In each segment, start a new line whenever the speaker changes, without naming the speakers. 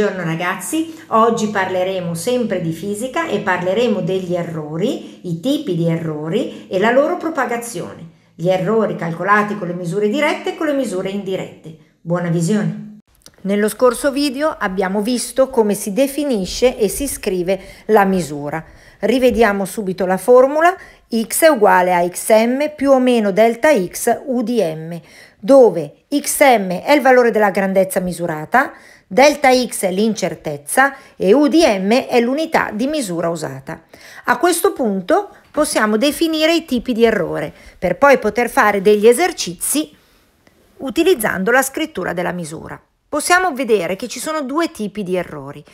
Buongiorno ragazzi, oggi parleremo sempre di fisica e parleremo degli errori, i tipi di errori e la loro propagazione, gli errori calcolati con le misure dirette e con le misure indirette. Buona visione! Nello scorso video abbiamo visto come si definisce e si scrive la misura. Rivediamo subito la formula x è uguale a xm più o meno delta x udm, dove xm è il valore della grandezza misurata, delta x è l'incertezza e UDM è l'unità di misura usata. A questo punto possiamo definire i tipi di errore per poi poter fare degli esercizi utilizzando la scrittura della misura. Possiamo vedere che ci sono due tipi di errori.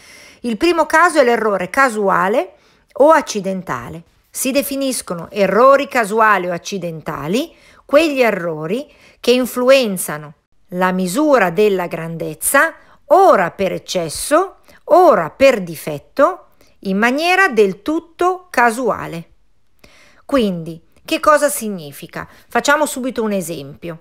Il primo caso è l'errore casuale o accidentale. Si definiscono errori casuali o accidentali quegli errori che influenzano la misura della grandezza ora per eccesso, ora per difetto, in maniera del tutto casuale. Quindi, che cosa significa? Facciamo subito un esempio.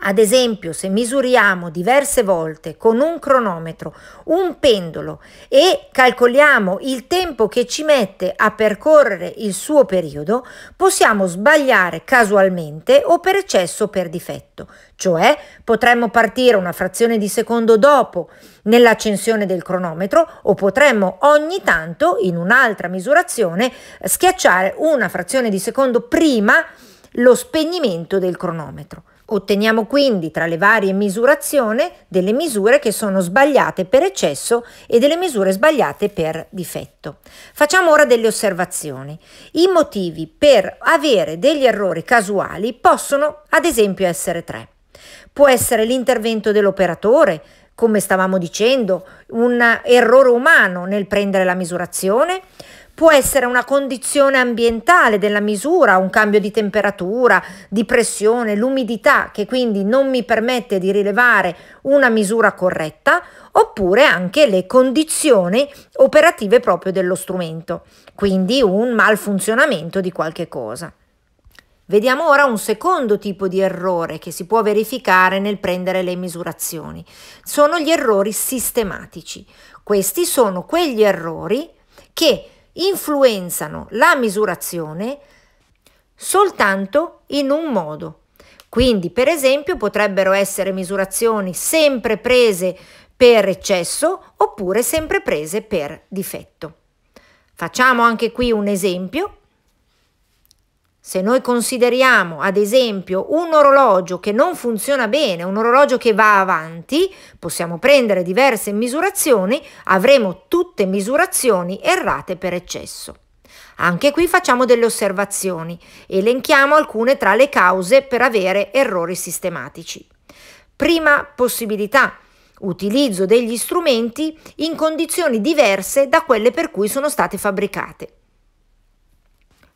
Ad esempio, se misuriamo diverse volte con un cronometro un pendolo e calcoliamo il tempo che ci mette a percorrere il suo periodo, possiamo sbagliare casualmente o per eccesso o per difetto, cioè potremmo partire una frazione di secondo dopo nell'accensione del cronometro o potremmo ogni tanto in un'altra misurazione schiacciare una frazione di secondo prima lo spegnimento del cronometro. Otteniamo quindi tra le varie misurazioni delle misure che sono sbagliate per eccesso e delle misure sbagliate per difetto. Facciamo ora delle osservazioni. I motivi per avere degli errori casuali possono ad esempio essere tre. Può essere l'intervento dell'operatore, come stavamo dicendo, un errore umano nel prendere la misurazione, può essere una condizione ambientale della misura, un cambio di temperatura, di pressione, l'umidità che quindi non mi permette di rilevare una misura corretta, oppure anche le condizioni operative proprio dello strumento, quindi un malfunzionamento di qualche cosa. Vediamo ora un secondo tipo di errore che si può verificare nel prendere le misurazioni. Sono gli errori sistematici. Questi sono quegli errori che influenzano la misurazione soltanto in un modo. Quindi, per esempio, potrebbero essere misurazioni sempre prese per eccesso oppure sempre prese per difetto. Facciamo anche qui un esempio se noi consideriamo ad esempio un orologio che non funziona bene, un orologio che va avanti, possiamo prendere diverse misurazioni, avremo tutte misurazioni errate per eccesso. Anche qui facciamo delle osservazioni, elenchiamo alcune tra le cause per avere errori sistematici. Prima possibilità, utilizzo degli strumenti in condizioni diverse da quelle per cui sono state fabbricate.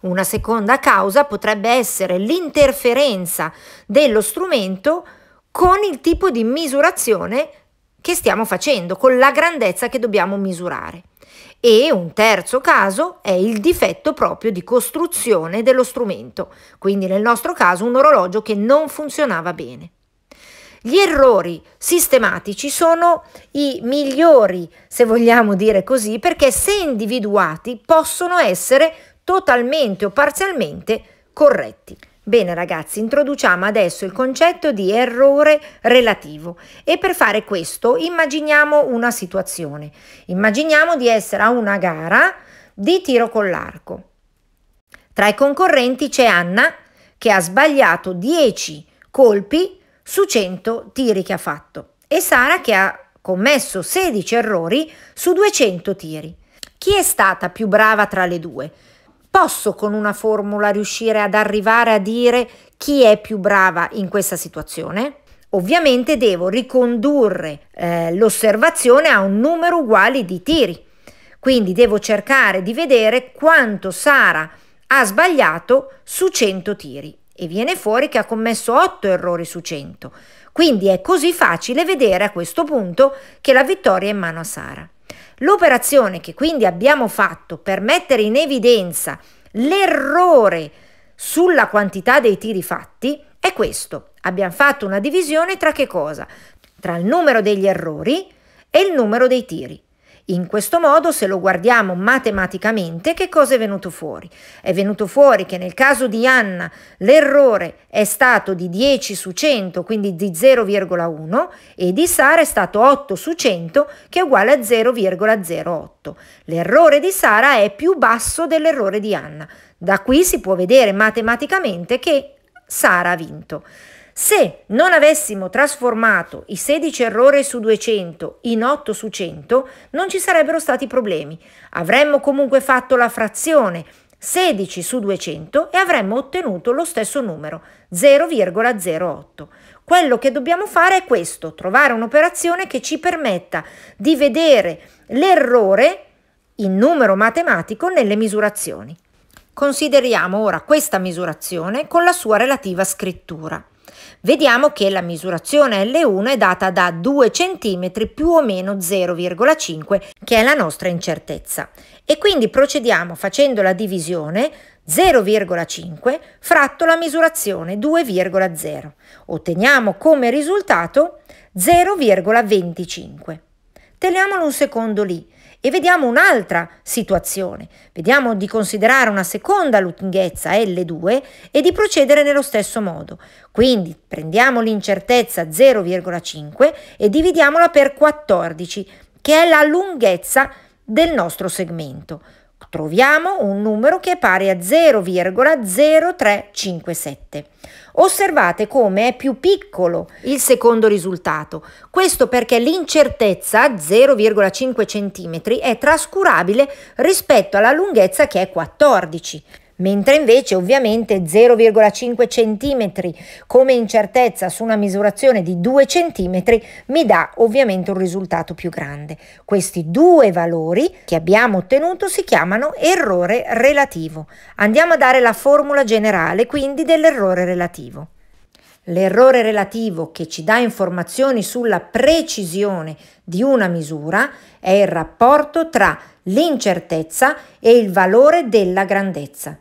Una seconda causa potrebbe essere l'interferenza dello strumento con il tipo di misurazione che stiamo facendo, con la grandezza che dobbiamo misurare. E un terzo caso è il difetto proprio di costruzione dello strumento, quindi nel nostro caso un orologio che non funzionava bene. Gli errori sistematici sono i migliori, se vogliamo dire così, perché se individuati possono essere totalmente o parzialmente corretti. Bene ragazzi, introduciamo adesso il concetto di errore relativo e per fare questo immaginiamo una situazione. Immaginiamo di essere a una gara di tiro con l'arco. Tra i concorrenti c'è Anna che ha sbagliato 10 colpi su 100 tiri che ha fatto e Sara che ha commesso 16 errori su 200 tiri. Chi è stata più brava tra le due? posso con una formula riuscire ad arrivare a dire chi è più brava in questa situazione? Ovviamente devo ricondurre eh, l'osservazione a un numero uguale di tiri, quindi devo cercare di vedere quanto Sara ha sbagliato su 100 tiri e viene fuori che ha commesso 8 errori su 100. Quindi è così facile vedere a questo punto che la vittoria è in mano a Sara. L'operazione che quindi abbiamo fatto per mettere in evidenza l'errore sulla quantità dei tiri fatti è questo. Abbiamo fatto una divisione tra che cosa? Tra il numero degli errori e il numero dei tiri. In questo modo, se lo guardiamo matematicamente, che cosa è venuto fuori? È venuto fuori che nel caso di Anna l'errore è stato di 10 su 100, quindi di 0,1, e di Sara è stato 8 su 100, che è uguale a 0,08. L'errore di Sara è più basso dell'errore di Anna. Da qui si può vedere matematicamente che Sara ha vinto. Se non avessimo trasformato i 16 errori su 200 in 8 su 100, non ci sarebbero stati problemi. Avremmo comunque fatto la frazione 16 su 200 e avremmo ottenuto lo stesso numero, 0,08. Quello che dobbiamo fare è questo, trovare un'operazione che ci permetta di vedere l'errore in numero matematico nelle misurazioni. Consideriamo ora questa misurazione con la sua relativa scrittura. Vediamo che la misurazione L1 è data da 2 cm più o meno 0,5 che è la nostra incertezza e quindi procediamo facendo la divisione 0,5 fratto la misurazione 2,0. Otteniamo come risultato 0,25. Teniamolo un secondo lì e vediamo un'altra situazione. Vediamo di considerare una seconda lunghezza L2 e di procedere nello stesso modo. Quindi prendiamo l'incertezza 0,5 e dividiamola per 14, che è la lunghezza del nostro segmento troviamo un numero che è pari a 0,0357. Osservate come è più piccolo il secondo risultato. Questo perché l'incertezza 0,5 cm è trascurabile rispetto alla lunghezza che è 14 mentre invece ovviamente 0,5 cm come incertezza su una misurazione di 2 cm mi dà ovviamente un risultato più grande. Questi due valori che abbiamo ottenuto si chiamano errore relativo. Andiamo a dare la formula generale quindi dell'errore relativo. L'errore relativo che ci dà informazioni sulla precisione di una misura è il rapporto tra l'incertezza e il valore della grandezza.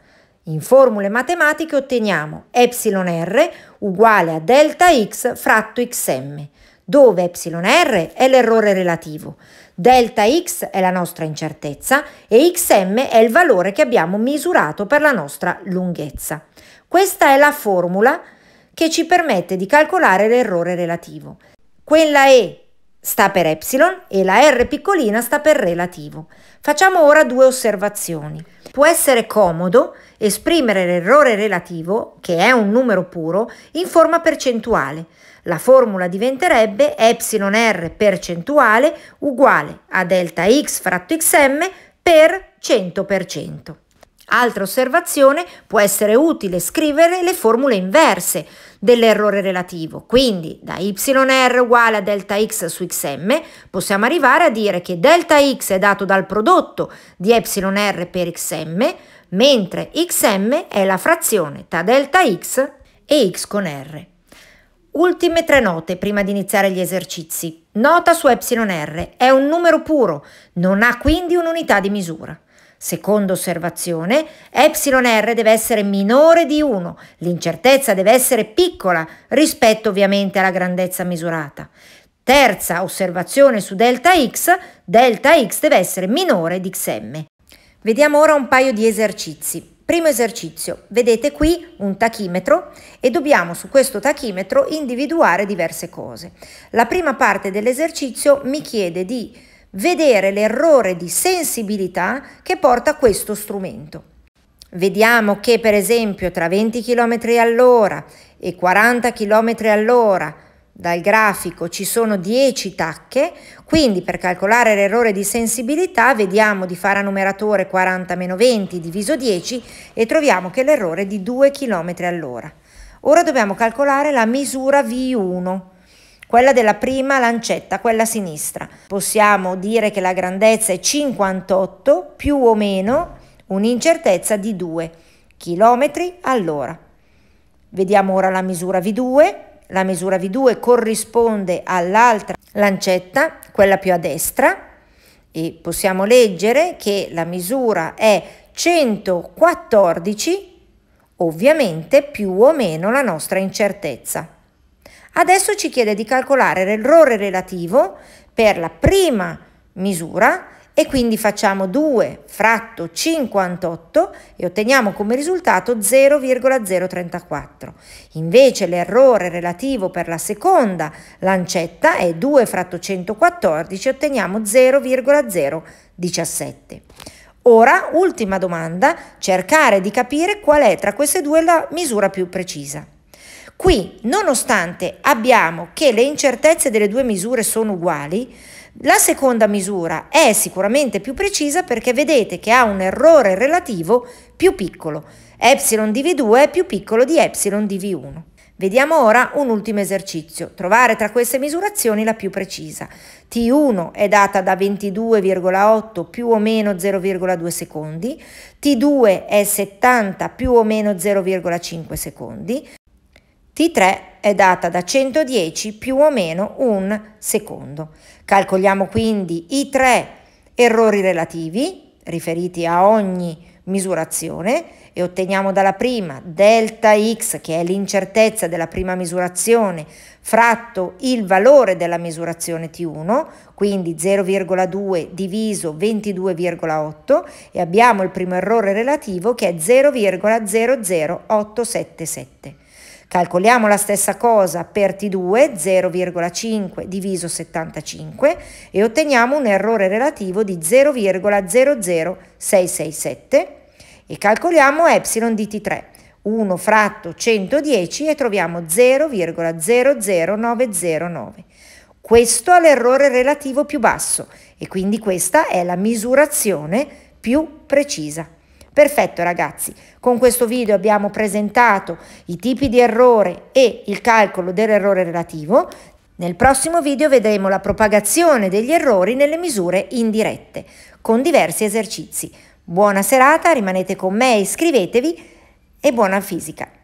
In formule matematiche otteniamo εr uguale a delta x fratto xm, dove εr è l'errore relativo, delta x è la nostra incertezza e xm è il valore che abbiamo misurato per la nostra lunghezza. Questa è la formula che ci permette di calcolare l'errore relativo. Quella è sta per epsilon e la r piccolina sta per relativo. Facciamo ora due osservazioni. Può essere comodo esprimere l'errore relativo, che è un numero puro, in forma percentuale. La formula diventerebbe epsilon r percentuale uguale a delta x fratto xm per 100%. Altra osservazione può essere utile scrivere le formule inverse dell'errore relativo, quindi da yr uguale a delta x su xm possiamo arrivare a dire che delta x è dato dal prodotto di yr per xm, mentre xm è la frazione tra delta x e x con r. Ultime tre note prima di iniziare gli esercizi. Nota su εr è un numero puro, non ha quindi un'unità di misura. Seconda osservazione, εr deve essere minore di 1, l'incertezza deve essere piccola rispetto ovviamente alla grandezza misurata. Terza osservazione su delta x, delta x deve essere minore di xm. Vediamo ora un paio di esercizi. Primo esercizio, vedete qui un tachimetro e dobbiamo su questo tachimetro individuare diverse cose. La prima parte dell'esercizio mi chiede di vedere l'errore di sensibilità che porta questo strumento. Vediamo che per esempio tra 20 km all'ora e 40 km all'ora dal grafico ci sono 10 tacche, quindi per calcolare l'errore di sensibilità vediamo di fare a numeratore 40 20 diviso 10 e troviamo che l'errore è di 2 km all'ora. Ora dobbiamo calcolare la misura V1, quella della prima lancetta, quella sinistra. Possiamo dire che la grandezza è 58 più o meno un'incertezza di 2 km all'ora. Vediamo ora la misura V2. La misura V2 corrisponde all'altra lancetta, quella più a destra, e possiamo leggere che la misura è 114, ovviamente più o meno la nostra incertezza. Adesso ci chiede di calcolare l'errore relativo per la prima misura e quindi facciamo 2 fratto 58 e otteniamo come risultato 0,034. Invece l'errore relativo per la seconda lancetta è 2 fratto 114 e otteniamo 0,017. Ora, ultima domanda, cercare di capire qual è tra queste due la misura più precisa. Qui, nonostante abbiamo che le incertezze delle due misure sono uguali, la seconda misura è sicuramente più precisa perché vedete che ha un errore relativo più piccolo. Epsilon di V2 è più piccolo di epsilon di V1. Vediamo ora un ultimo esercizio, trovare tra queste misurazioni la più precisa. T1 è data da 22,8 più o meno 0,2 secondi, T2 è 70 più o meno 0,5 secondi, T3 è data da 110 più o meno un secondo. Calcoliamo quindi i tre errori relativi riferiti a ogni misurazione e otteniamo dalla prima delta x che è l'incertezza della prima misurazione fratto il valore della misurazione t1 quindi 0,2 diviso 22,8 e abbiamo il primo errore relativo che è 0,00877 Calcoliamo la stessa cosa per T2 0,5 diviso 75 e otteniamo un errore relativo di 0,00667 e calcoliamo epsilon di T3 1 fratto 110 e troviamo 0,00909. Questo è l'errore relativo più basso e quindi questa è la misurazione più precisa. Perfetto ragazzi, con questo video abbiamo presentato i tipi di errore e il calcolo dell'errore relativo. Nel prossimo video vedremo la propagazione degli errori nelle misure indirette, con diversi esercizi. Buona serata, rimanete con me, iscrivetevi e buona fisica!